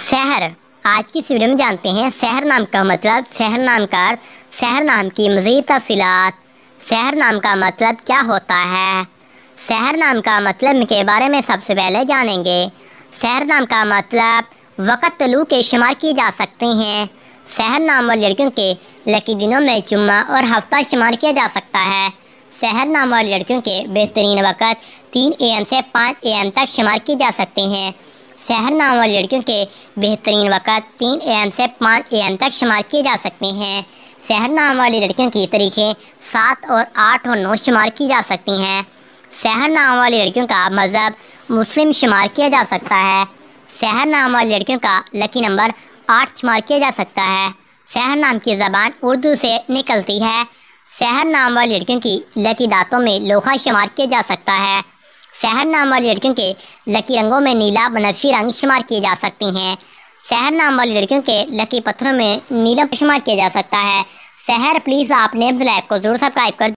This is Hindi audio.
शहर आज की इस वीडियो में जानते हैं शहर नाम का मतलब शहर नाम का अर्थ शहर नाम की मज़ीद तफसीत शहर नाम का मतलब क्या होता है शहर नाम का मतलब के बारे में सबसे पहले जानेंगे शहर नाम का मतलब वक़्त तलू के शुमार किए जा सकते हैं शहर नाम और लड़कियों के लकी दिनों में जुम्मा और हफ्ता शुमार किया जा सकता है शहर नाम और लड़कियों के बेहतरीन वक़्त तीन ए एम से पाँच ए एम तक शुमार किए जा सकते हैं शहर नाम वाली लड़कियों के बेहतरीन वक़्त तीन एम से पाँच एम तक शुमार किए जा सकते हैं शहर नाम वाली लड़कियों की तरीक़ें सात और आठ और नौ शुमार की जा सकती हैं शहर नाम वाली लड़कियों का मज़हब मुस्लिम शुमार किया जा सकता है शहर नाम वाली लड़कियों का लकी नंबर आठ शुमार किया जा सकता है शहर नाम की ज़बान उर्दू से निकलती है शहर नाम वाली लड़कियों की लकी दातों में लोखा शुमार किया जा सकता है नाम वाली लड़कियों के लकी रंगों में नीला बनफी रंग शुमार किए जा सकती हैं नाम वाली लड़कियों के लकी पत्थरों में नीलम शुमार किया जा सकता है शहर प्लीज़ आपने लाइव को ज़रूर सब्सक्राइब कर